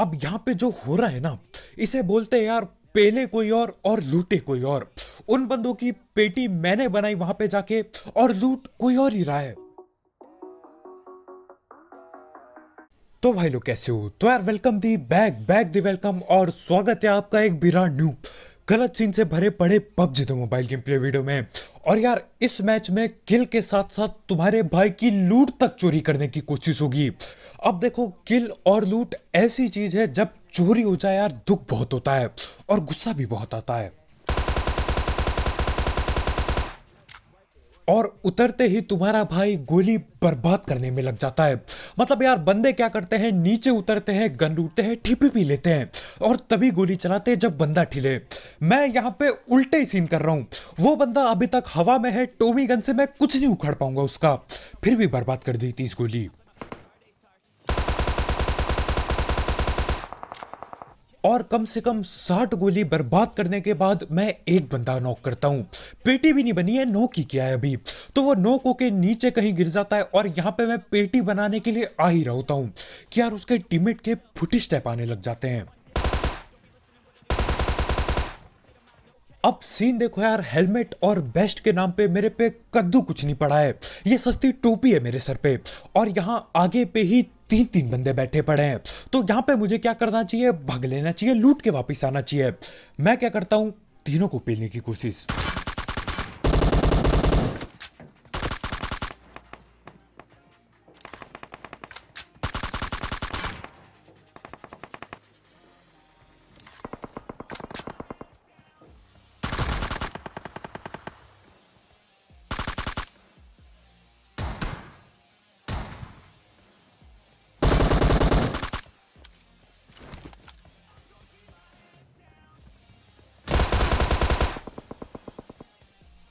अब यहाँ पे जो हो रहा है ना इसे बोलते हैं यार पेले कोई और और लूटे कोई और उन बंदों की पेटी मैंने बनाई वहां पे जाके और लूट कोई और ही रहा है तो भाई लोग कैसे हो तो यार welcome the bag back the welcome और स्वागत है आपका एक बिरा न्यू गलत सीन से भरे पड़े पबजी तो मोबाइल गेम प्ले वीडियो में और यार इस मैच में किल के साथ साथ तुम्हारे भाई की लूट तक चोरी करने की कोशिश होगी अब देखो किल और लूट ऐसी चीज है जब चोरी हो जाए यार दुख बहुत होता है और गुस्सा भी बहुत आता है और उतरते ही तुम्हारा भाई गोली बर्बाद करने में लग जाता है मतलब यार बंदे क्या करते हैं नीचे उतरते हैं गन लूटते हैं ठीपी पी लेते हैं और तभी गोली चलाते हैं जब बंदा ठिले मैं यहाँ पे उल्टे ही सीन कर रहा हूँ वो बंदा अभी तक हवा में है टोमी गन से मैं कुछ नहीं उखड़ पाऊंगा उसका फिर भी बर्बाद कर दी थी इस गोली और कम से कम साठ गोली बर्बाद करने के बाद मैं एक बंदा नॉक करता हूँ पेटी भी नहीं बनी है नॉक ही क्या है अभी तो वो नॉक होके नीचे कहीं गिर जाता है और यहाँ पे मैं पेटी बनाने के लिए आ ही रहता हूँ कि यार उसके टीमेट के फुटी स्टेप आने लग जाते हैं अब सीन देखो यार हेलमेट और बेस्ट के नाम पे मेरे पे कद्दू कुछ नहीं पड़ा है ये सस्ती टोपी है मेरे सर पे और यहाँ आगे पे ही तीन तीन बंदे बैठे पड़े हैं तो यहां पे मुझे क्या करना चाहिए भाग लेना चाहिए लूट के वापस आना चाहिए मैं क्या करता हूं तीनों को पीने की कोशिश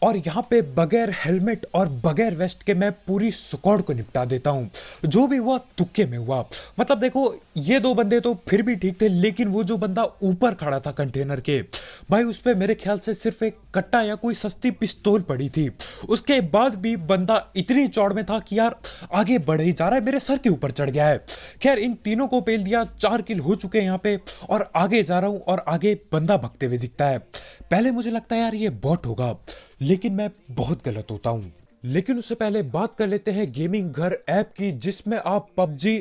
और यहाँ पे बगैर हेलमेट और बगैर वेस्ट के मैं पूरी सुकौड़ को निपटा देता हूँ जो भी हुआ तुक्के में हुआ मतलब देखो ये दो बंदे तो फिर भी ठीक थे लेकिन वो जो बंदा ऊपर खड़ा था कंटेनर के भाई उस पर मेरे ख्याल से सिर्फ एक कट्टा या कोई सस्ती पिस्तौल पड़ी थी उसके बाद भी बंदा इतनी चौड़ में था कि यार आगे बढ़ ही जा रहा है मेरे सर के ऊपर चढ़ गया है खैर इन तीनों को पेल दिया चार किल हो चुके हैं यहाँ पे और आगे जा रहा हूँ और आगे बंदा भगते हुए दिखता है पहले मुझे लगता है यार ये बॉट होगा लेकिन मैं बहुत गलत होता हूँ लेकिन उससे पहले बात कर लेते हैं गेमिंग घर ऐप की जिसमें आप पबजी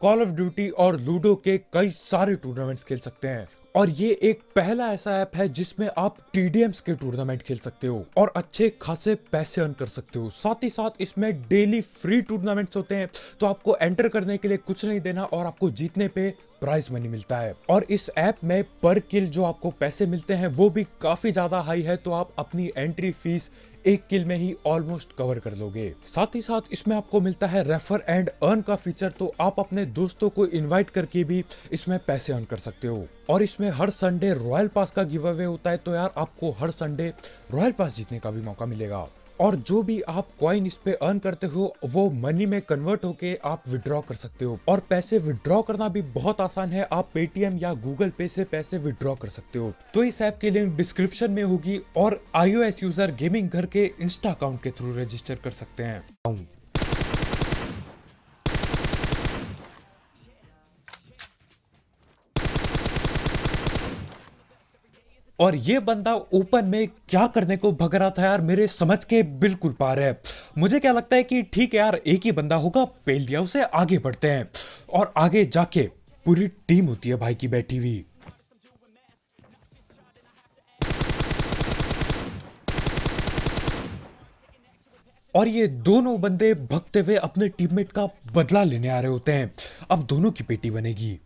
कॉल ऑफ ड्यूटी और लूडो के कई सारे टूर्नामेंट्स खेल सकते हैं और ये एक पहला ऐसा ऐप है जिसमें आप टीडीएम्स के टूर्नामेंट खेल सकते हो और अच्छे खासे पैसे अर्न कर सकते हो साथ ही साथ इसमें डेली फ्री टूर्नामेंट्स होते हैं तो आपको एंटर करने के लिए कुछ नहीं देना और आपको जीतने पे प्राइज मनी मिलता है और इस ऐप में पर किल जो आपको पैसे मिलते हैं वो भी काफी ज्यादा हाई है तो आप अपनी एंट्री फीस एक किल में ही ऑलमोस्ट कवर कर लोगे साथ ही साथ इसमें आपको मिलता है रेफर एंड अर्न का फीचर तो आप अपने दोस्तों को इनवाइट करके भी इसमें पैसे अर्न कर सकते हो और इसमें हर संडे रॉयल पास का गिव अवे होता है तो यार आपको हर संडे रॉयल पास जीतने का भी मौका मिलेगा और जो भी आप कॉइन इस पे अर्न करते हो वो मनी में कन्वर्ट होके आप विड्रॉ कर सकते हो और पैसे विड्रॉ करना भी बहुत आसान है आप पेटीएम या गूगल पे से पैसे विड्रॉ कर सकते हो तो इस ऐप की लिंक डिस्क्रिप्शन में होगी और आईओएस यूजर गेमिंग घर के इंस्टा अकाउंट के थ्रू रजिस्टर कर सकते हैं हम्म। और ये बंदा ओपन में क्या करने को भग रहा था यार मेरे समझ के बिल्कुल पार है मुझे क्या लगता है कि ठीक है यार एक ही बंदा होगा पेल दिया उसे आगे बढ़ते हैं और आगे जाके पूरी टीम होती है भाई की बैठी हुई और ये दोनों बंदे भगते हुए अपने टीममेट का बदला लेने आ रहे होते हैं अब दोनों की पेटी बनेगी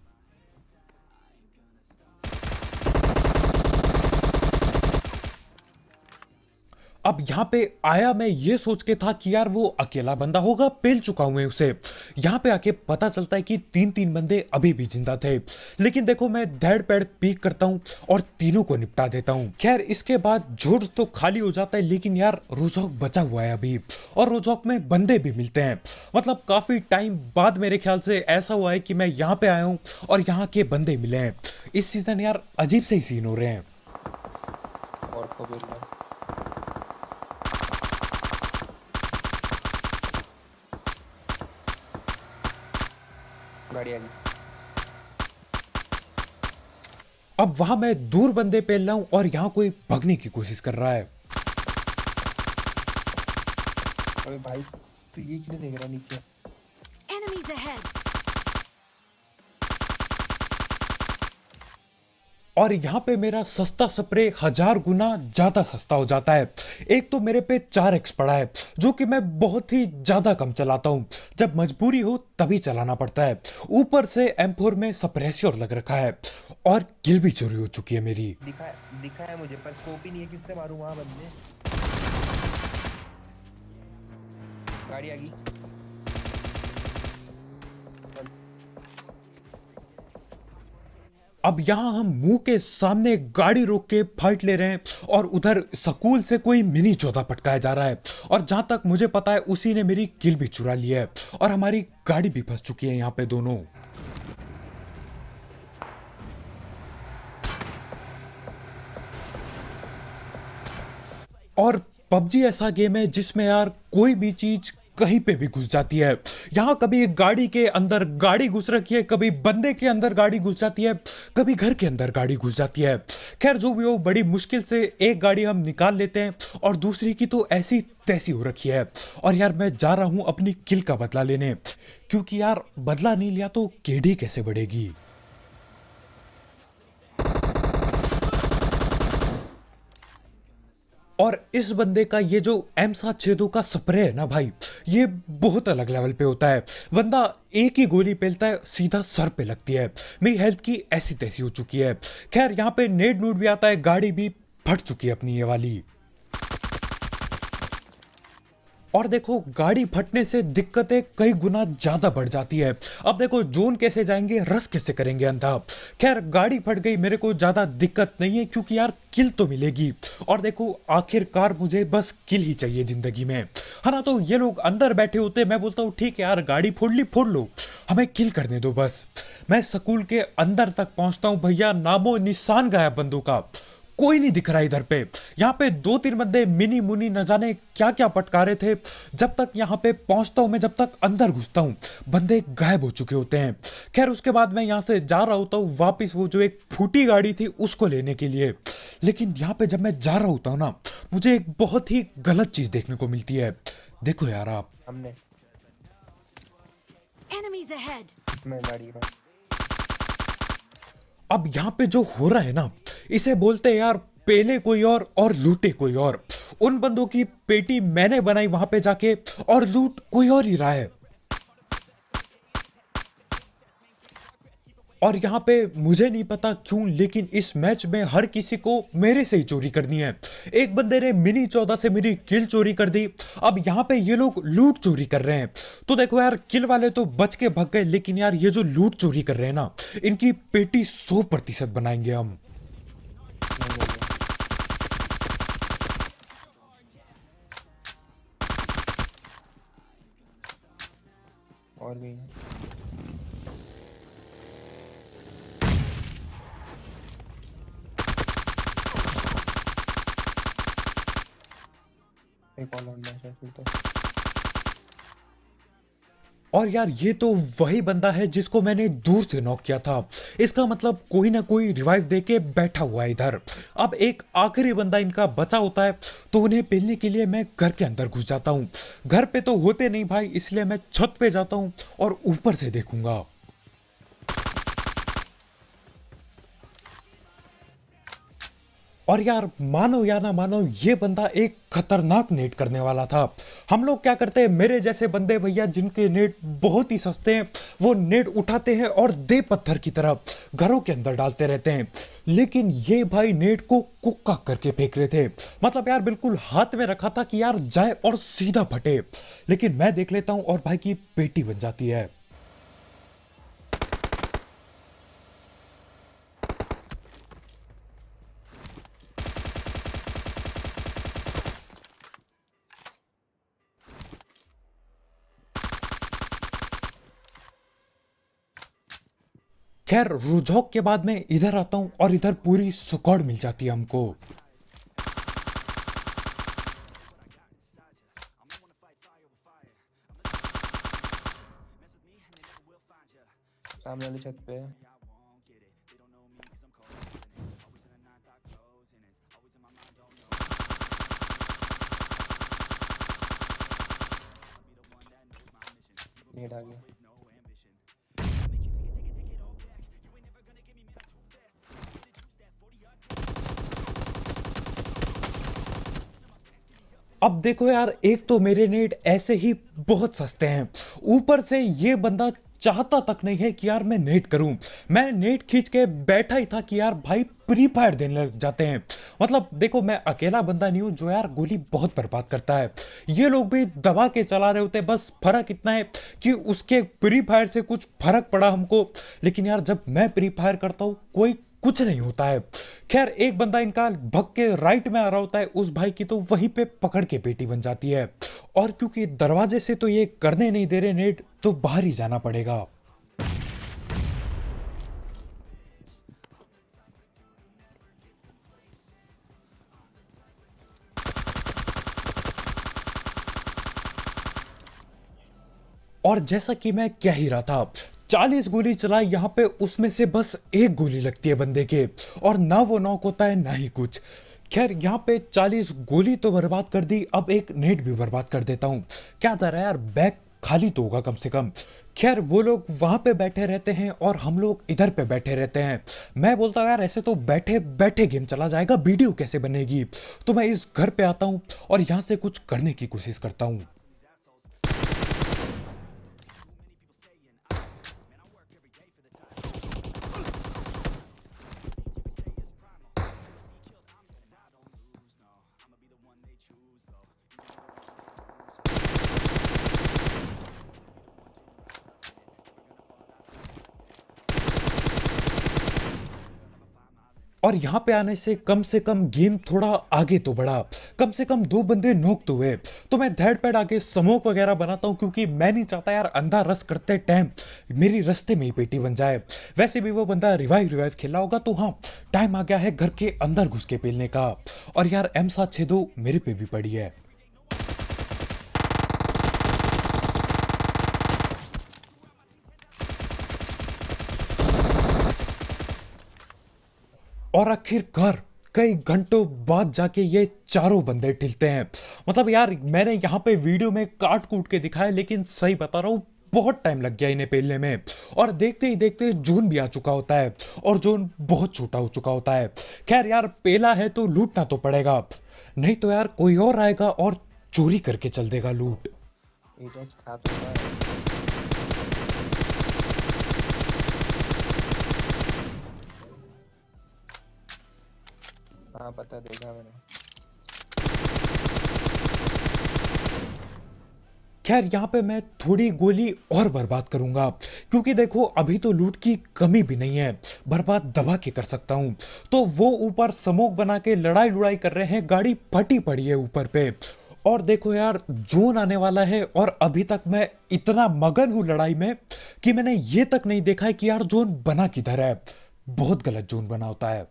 अब यहाँ पे आया मैं ये सोच के था कि यार वो अकेला बंदा होगा पेल चुका हुए उसे यहाँ पे आके पता चलता है कि तीन तीन बंदे अभी भी जिंदा थे लेकिन देखो मैं धैड़ पैड़ पीक करता हूँ और तीनों को निपटा देता हूँ खैर इसके बाद जोर तो खाली हो जाता है लेकिन यार रोजॉक बचा हुआ है अभी और रोजॉक में बंदे भी मिलते हैं मतलब काफ़ी टाइम बाद मेरे ख्याल से ऐसा हुआ है कि मैं यहाँ पे आया हूँ और यहाँ के बंदे मिले हैं इस सीज़न यार अजीब से ही सीन हो रहे हैं और अब वहां मैं दूर बंदे पे लाऊं और यहाँ कोई भगने की कोशिश कर रहा है अरे भाई तो ये क्यों देख रहा नीचे और यहाँ पे मेरा सस्ता स्प्रे हजार गुना ज़्यादा सस्ता हो जाता है एक तो मेरे पे चार एक्स पड़ा है जो कि मैं बहुत ही ज़्यादा कम चलाता हूँ जब मजबूरी हो तभी चलाना पड़ता है ऊपर से एम फोर में सप्रेसियोर लग रखा है और गिल भी चोरी हो चुकी है मेरी दिखा, दिखा है मुझे पर स्कोप ही नहीं है किससे मारूं वहाँ बंदे गाड़ी आ गई अब यहाँ हम मुंह के सामने गाड़ी रोक के फाइट ले रहे हैं और उधर सकूल से कोई मिनी चौथा पटकाया जा रहा है और जहाँ तक मुझे पता है उसी ने मेरी किल भी चुरा ली है और हमारी गाड़ी भी फंस चुकी है यहाँ पे दोनों और पबजी ऐसा गेम है जिसमें यार कोई भी चीज कहीं पे भी घुस जाती है यहाँ कभी एक गाड़ी के अंदर गाड़ी घुस रखी है कभी बंदे के अंदर गाड़ी घुस जाती है कभी घर के अंदर गाड़ी घुस जाती है खैर जो भी हो बड़ी मुश्किल से एक गाड़ी हम निकाल लेते हैं और दूसरी की तो ऐसी तैसी हो रखी है और यार मैं जा रहा हूँ अपनी किल का बदला लेने क्योंकि यार बदला नहीं लिया तो केडी कैसे बढ़ेगी और इस बंदे का ये जो एम सात छः दो का स्प्रे है ना भाई ये बहुत अलग लेवल पे होता है बंदा एक ही गोली पेलता है सीधा सर पे लगती है मेरी हेल्थ की ऐसी तैसी हो चुकी है खैर यहाँ पे नेड़ नूड भी आता है गाड़ी भी फट चुकी है अपनी ये वाली और देखो गाड़ी फटने से दिक्कतें कई गुना ज़्यादा बढ़ जाती है अब देखो जोन कैसे जाएंगे रस कैसे करेंगे अंधा खैर गाड़ी फट गई मेरे को ज़्यादा दिक्कत नहीं है क्योंकि यार किल तो मिलेगी और देखो आखिरकार मुझे बस किल ही चाहिए ज़िंदगी में है हाँ ना तो ये लोग अंदर बैठे होते मैं बोलता हूँ ठीक है यार गाड़ी फोड़ ली फोड़ लो हमें किल करने दो बस मैं स्कूल के अंदर तक पहुंचता हूँ भैया नामो निशान गायब बंदूक का कोई नहीं दिख रहा इधर पे यहाँ पे दो तीन बंदे मिनी मुनी न जाने क्या क्या पटकारे थे जब तक यहाँ पे पहुंचता हूँ मैं जब तक अंदर घुसता हूँ बंदे गायब हो चुके होते हैं खैर उसके बाद मैं यहाँ से जा रहा होता हूँ वापस वो जो एक फूटी गाड़ी थी उसको लेने के लिए लेकिन यहाँ पे जब मैं जा रहा होता हूँ ना मुझे एक बहुत ही गलत चीज देखने को मिलती है देखो यार आप हमने मैं गाड़ी अब यहाँ पे जो हो रहा है ना इसे बोलते हैं यार पेले कोई और और लूटे कोई और उन बंदों की पेटी मैंने बनाई वहां पे जाके और लूट कोई और ही रहा है और यहाँ पे मुझे नहीं पता क्यों लेकिन इस मैच में हर किसी को मेरे से ही चोरी करनी है एक बंदे ने मिनी चौदह से मेरी किल चोरी कर दी अब यहाँ पे ये लोग लूट चोरी कर रहे हैं तो देखो यार किल वाले तो बच के भग गए लेकिन यार ये जो लूट चोरी कर रहे हैं ना इनकी पेटी सौ प्रतिशत बनाएंगे हम और भी तो और यार ये तो वही बंदा है जिसको मैंने दूर से नॉक किया था इसका मतलब कोई ना कोई रिवाइव दे के बैठा हुआ है इधर अब एक आखिरी बंदा इनका बचा होता है तो उन्हें पहनने के लिए मैं घर के अंदर घुस जाता हूँ घर पे तो होते नहीं भाई इसलिए मैं छत पे जाता हूँ और ऊपर से देखूंगा और यार मानो या ना मानो ये बंदा एक खतरनाक नेट करने वाला था हम लोग क्या करते हैं मेरे जैसे बंदे भैया जिनके नेट बहुत ही सस्ते हैं वो नेट उठाते हैं और दे पत्थर की तरह घरों के अंदर डालते रहते हैं लेकिन ये भाई नेट को कुक्का करके फेंक रहे थे मतलब यार बिल्कुल हाथ में रखा था कि यार जाए और सीधा फटे लेकिन मैं देख लेता हूँ और भाई की पेटी बन जाती है खैर रुझोक के बाद मैं इधर आता हूँ और इधर पूरी स्कॉड मिल जाती है हमको सामने वाली छत पे अब देखो यार एक तो मेरे नेट ऐसे ही बहुत सस्ते हैं ऊपर से ये बंदा चाहता तक नहीं है कि यार मैं नेट करूं मैं नेट खींच के बैठा ही था कि यार भाई प्री फायर देने लग जाते हैं मतलब देखो मैं अकेला बंदा नहीं हूं जो यार गोली बहुत बर्बाद करता है ये लोग भी दबा के चला रहे होते हैं बस फर्क इतना है कि उसके प्री फायर से कुछ फर्क पड़ा हमको लेकिन यार जब मैं प्री फायर करता हूँ कोई कुछ नहीं होता है खैर एक बंदा इनका भग के राइट में आ रहा होता है उस भाई की तो वहीं पे पकड़ के बेटी बन जाती है और क्योंकि दरवाजे से तो ये करने नहीं दे रहे नेट तो बाहर ही जाना पड़ेगा और जैसा कि मैं कह ही रहा था चालीस गोली चलाई यहाँ पे उसमें से बस एक गोली लगती है बंदे के और ना वो नॉक होता है ना ही कुछ खैर यहाँ पे 40 गोली तो बर्बाद कर दी अब एक नेट भी बर्बाद कर देता हूँ क्या था रहा यार बैग खाली तो होगा कम से कम खैर वो लोग वहाँ पे बैठे रहते हैं और हम लोग इधर पे बैठे रहते हैं मैं बोलता हूँ यार ऐसे तो बैठे बैठे गेम चला जाएगा वीडियो कैसे बनेगी तो मैं इस घर पे आता हूँ और यहाँ से कुछ करने की कोशिश करता हूँ और यहाँ पे आने से कम से कम गेम थोड़ा आगे तो बढ़ा कम से कम दो बंदे नोक तो हुए तो मैं धैड़ पैड आगे समोक वगैरह बनाता हूँ क्योंकि मैं नहीं चाहता यार अंधा रस करते टाइम मेरी रस्ते में ही पेटी बन जाए वैसे भी वो बंदा रिवाइव रिवाइव खेला होगा तो हाँ टाइम आ गया है घर के अंदर घुस के पेलने का और यार एम सात छः दो मेरे पे भी पड़ी है और आखिरकार कई घंटों बाद जाके ये चारों बंदे ठिलते हैं मतलब यार मैंने यहाँ पे वीडियो में काट कूट के दिखाया लेकिन सही बता रहा हूँ बहुत टाइम लग गया इन्हें पेलने में और देखते ही देखते जून भी आ चुका होता है और जून बहुत छोटा हो चुका होता है खैर यार पेला है तो लूटना तो पड़ेगा नहीं तो यार कोई और आएगा और चोरी करके चल देगा लूट हाँ पता देखा मैंने खैर यहाँ पे मैं थोड़ी गोली और बर्बाद करूंगा क्योंकि देखो अभी तो लूट की कमी भी नहीं है बर्बाद दबा के कर सकता हूँ तो वो ऊपर समोक बना के लड़ाई लुड़ाई कर रहे हैं गाड़ी फटी पड़ी है ऊपर पे और देखो यार जोन आने वाला है और अभी तक मैं इतना मगन हूँ लड़ाई में कि मैंने ये तक नहीं देखा है कि यार जोन बना किधर है बहुत गलत जोन बना होता है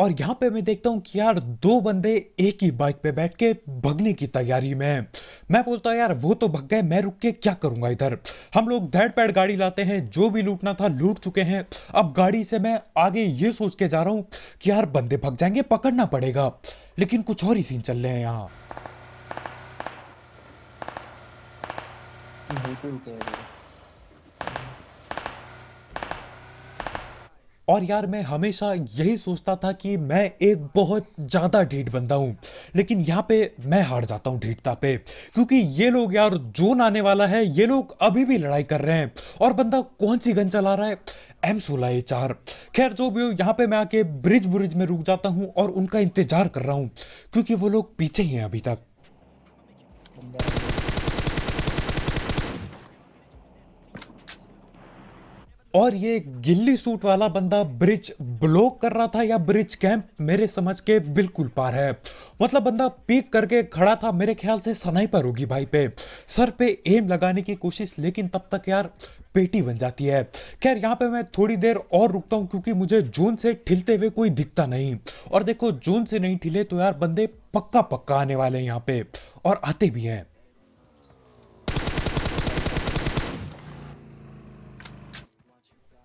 और यहाँ पे मैं देखता हूँ कि यार दो बंदे एक ही बाइक पे बैठ के भगने की तैयारी में मैं बोलता यार वो तो भग गए मैं रुक के क्या करूंगा इधर हम लोग धैड़ पैड़ गाड़ी लाते हैं जो भी लूटना था लूट चुके हैं अब गाड़ी से मैं आगे ये सोच के जा रहा हूँ कि यार बंदे भग जाएंगे पकड़ना पड़ेगा लेकिन कुछ और ही सीन चल रहे हैं यहाँ हम्म, और यार मैं हमेशा यही सोचता था कि मैं एक बहुत ज़्यादा ढीठ बंदा हूँ लेकिन यहाँ पे मैं हार जाता हूँ ढीठता पे क्योंकि ये लोग यार जोन आने वाला है ये लोग अभी भी लड़ाई कर रहे हैं और बंदा कौन सी गन चला रहा है एम सोलह ए चार खैर जो भी हो यहाँ पे मैं आके ब्रिज ब्रिज में रुक जाता हूँ और उनका इंतजार कर रहा हूँ क्योंकि वो लोग पीछे ही हैं अभी तक और ये गिल्ली सूट वाला बंदा ब्रिज ब्लॉक कर रहा था या ब्रिज कैंप मेरे समझ के बिल्कुल पार है मतलब बंदा पीक करके खड़ा था मेरे ख्याल से सनाई पर होगी भाई पे सर पे एम लगाने की कोशिश लेकिन तब तक यार पेटी बन जाती है खैर यहाँ पे मैं थोड़ी देर और रुकता हूँ क्योंकि मुझे जून से ठिलते हुए कोई दिखता नहीं और देखो जून से नहीं ठिले तो यार बंदे पक्का पक्का आने वाले हैं यहाँ पे और आते भी हैं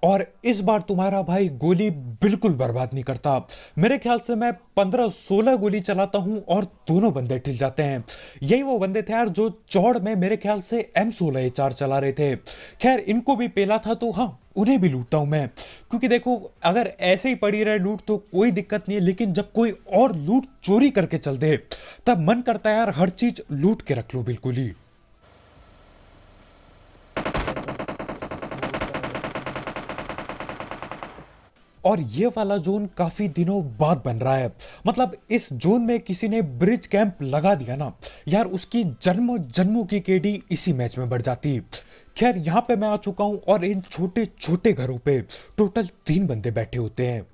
और इस बार तुम्हारा भाई गोली बिल्कुल बर्बाद नहीं करता मेरे ख्याल से मैं पंद्रह सोलह गोली चलाता हूँ और दोनों बंदे ठिल जाते हैं यही वो बंदे थे यार जो चौड़ में मेरे ख्याल से एम सोलह चार चला रहे थे खैर इनको भी पेला था तो हाँ उन्हें भी लूटता हूँ मैं क्योंकि देखो अगर ऐसे ही पड़ी रहे लूट तो कोई दिक्कत नहीं है लेकिन जब कोई और लूट चोरी करके चल दे तब मन करता है यार हर चीज़ लूट के रख लो बिल्कुल ही और ये वाला जोन काफ़ी दिनों बाद बन रहा है मतलब इस जोन में किसी ने ब्रिज कैंप लगा दिया ना यार उसकी जन्म जन्मों की केडी इसी मैच में बढ़ जाती खैर यहाँ पे मैं आ चुका हूँ और इन छोटे छोटे घरों पे टोटल तीन बंदे बैठे होते हैं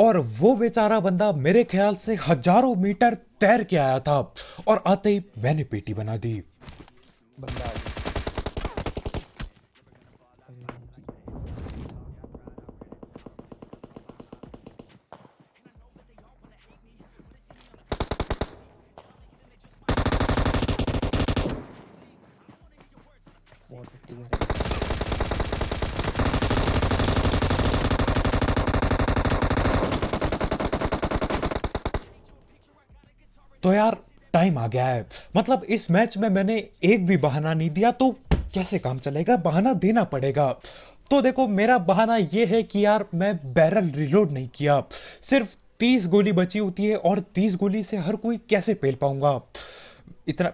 और वो बेचारा बंदा मेरे ख्याल से हजारों मीटर तैर के आया था और आते ही मैंने पेटी बना दी टाइम आ गया है मतलब इस मैच में मैंने एक भी बहाना नहीं दिया तो कैसे काम चलेगा बहाना देना पड़ेगा तो देखो मेरा बहाना ये है कि यार मैं बैरल रिलोड नहीं किया सिर्फ तीस गोली बची होती है और तीस गोली से हर कोई कैसे पेल पाऊंगा इतना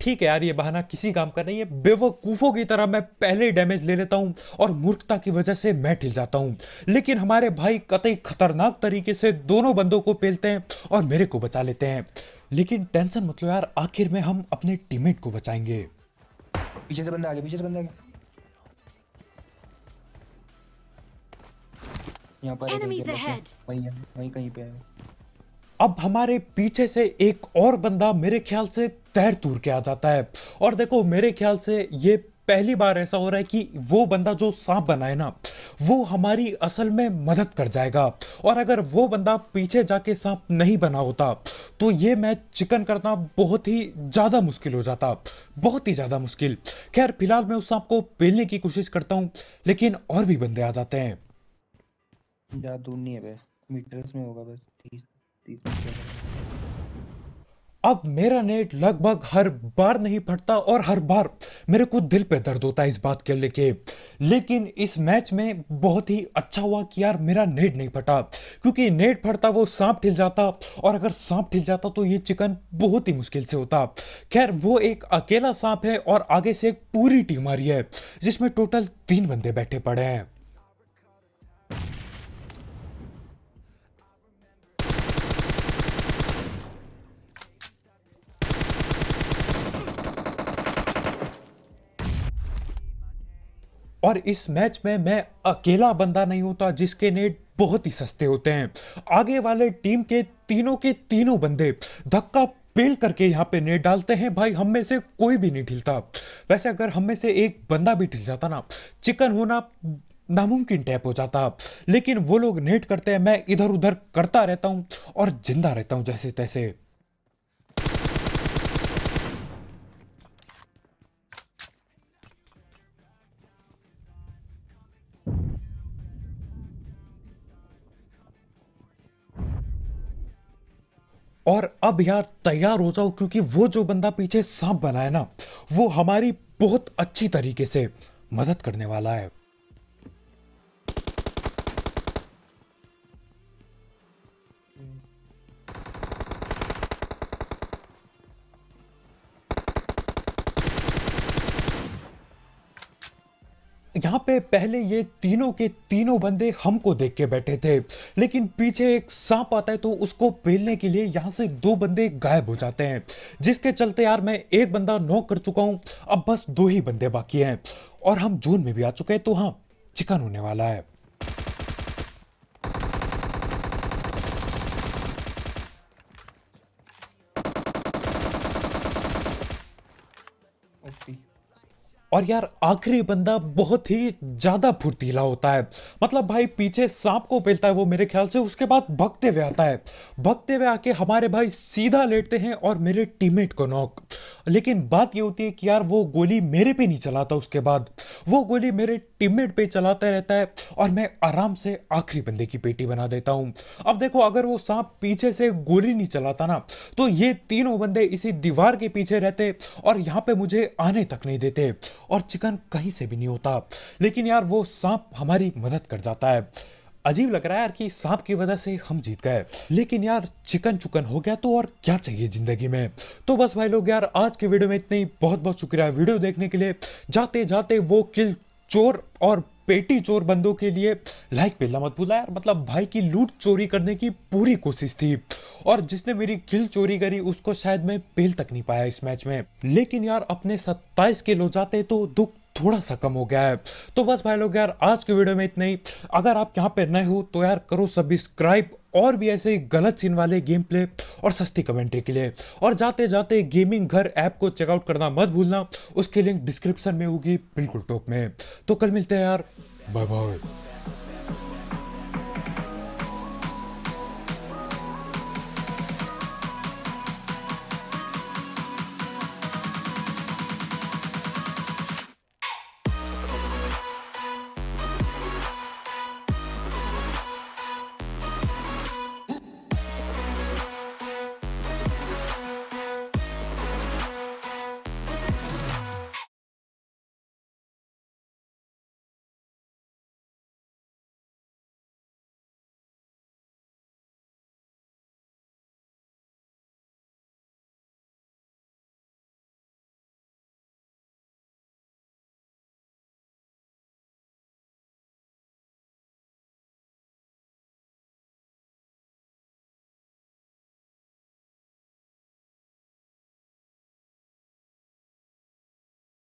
ठीक है यार ये बहाना किसी काम का नहीं है बेवकूफ़ों की तरह मैं पहले डैमेज ले लेता हूं और मूर्खता की वजह से मैं ठिल जाता हूं लेकिन हमारे भाई कतई खतरनाक तरीके से दोनों बंदों को पेलते हैं और मेरे को बचा लेते हैं लेकिन टेंशन मतलब यार आखिर में हम अपने टीममेट को बचाएंगे पीछे से बंदा आ गया पीछे से बंदा आ गया यहाँ पर वहीं वहीं कहीं पे है अब हमारे पीछे से एक और बंदा मेरे ख्याल से तैर तूर के आ जाता है और देखो मेरे ख्याल से ये पहली बार ऐसा हो रहा है कि वो बंदा जो सांप बना है ना वो हमारी असल में मदद कर जाएगा और अगर वो बंदा पीछे जाके सांप नहीं बना होता तो ये मैच चिकन करना बहुत ही ज़्यादा मुश्किल हो जाता बहुत ही ज़्यादा मुश्किल खैर फिलहाल मैं उस सांप को पेलने की कोशिश करता हूँ लेकिन और भी बंदे आ जाते हैं ज़्यादा दूर नहीं है मीटर्स में होगा बस तीस तीस अब मेरा नेट लगभग हर बार नहीं फटता और हर बार मेरे को दिल पे दर्द होता है इस बात के लेके लेकिन इस मैच में बहुत ही अच्छा हुआ कि यार मेरा नेट नहीं फटा क्योंकि नेट फटता वो सांप ठिल जाता और अगर सांप ठिल जाता तो ये चिकन बहुत ही मुश्किल से होता खैर वो एक अकेला सांप है और आगे से एक पूरी टीम आ रही है जिसमें टोटल तीन बंदे बैठे पड़े हैं और इस मैच में मैं अकेला बंदा नहीं होता जिसके नेट बहुत ही सस्ते होते हैं आगे वाले टीम के तीनों के तीनों बंदे धक्का पेल करके यहाँ पे नेट डालते हैं भाई हम में से कोई भी नहीं ढिलता वैसे अगर हम में से एक बंदा भी ढिल जाता ना चिकन होना नामुमकिन टैप हो जाता लेकिन वो लोग नेट करते हैं मैं इधर उधर करता रहता हूँ और जिंदा रहता हूँ जैसे तैसे और अब यार तैयार हो जाओ क्योंकि वो जो बंदा पीछे सांप बना है ना वो हमारी बहुत अच्छी तरीके से मदद करने वाला है यहाँ पे पहले ये तीनों के तीनों बंदे हमको देख के बैठे थे लेकिन पीछे एक सांप आता है तो उसको पेलने के लिए यहाँ से दो बंदे गायब हो जाते हैं जिसके चलते यार मैं एक बंदा नॉक कर चुका हूँ अब बस दो ही बंदे बाकी हैं और हम जून में भी आ चुके हैं तो हाँ चिकन होने वाला है और यार आखिरी बंदा बहुत ही ज़्यादा फुर्तीला होता है मतलब भाई पीछे सांप को पेलता है वो मेरे ख्याल से उसके बाद भगते हुए आता है भगते हुए आके हमारे भाई सीधा लेटते हैं और मेरे टीममेट को नॉक लेकिन बात ये होती है कि यार वो गोली मेरे पे नहीं चलाता उसके बाद वो गोली मेरे टीममेट पे चलाता रहता है और मैं आराम से आखिरी बंदे की पेटी बना देता हूँ अब देखो अगर वो सांप पीछे से गोली नहीं चलाता ना तो ये तीनों बंदे इसी दीवार के पीछे रहते और यहाँ पे मुझे आने तक नहीं देते और चिकन कहीं से भी नहीं होता लेकिन यार वो सांप हमारी मदद कर जाता है अजीब लग रहा है यार कि सांप की वजह से हम जीत गए लेकिन यार चिकन चुकन हो गया तो और क्या चाहिए जिंदगी में तो बस भाई लोग यार आज के वीडियो में इतनी बहुत बहुत शुक्रिया वीडियो देखने के लिए जाते जाते वो किल चोर और पेटी चोर बंदों के लिए लाइक पेलना मत भूला यार मतलब भाई की लूट चोरी करने की पूरी कोशिश थी और जिसने मेरी किल चोरी करी उसको शायद मैं पेल तक नहीं पाया इस मैच में लेकिन यार अपने सत्ताईस किल हो जाते तो दुख थोड़ा सा कम हो गया है तो बस भाई लोग यार आज के वीडियो में इतना ही अगर आप यहाँ पे नए हो तो यार करो सब्सक्राइब और भी ऐसे ही गलत सीन वाले गेम प्ले और सस्ती कमेंट्री के लिए और जाते जाते गेमिंग घर ऐप को चेकआउट करना मत भूलना उसकी लिंक डिस्क्रिप्शन में होगी बिल्कुल टॉप में तो कल मिलते हैं यार बाय बाय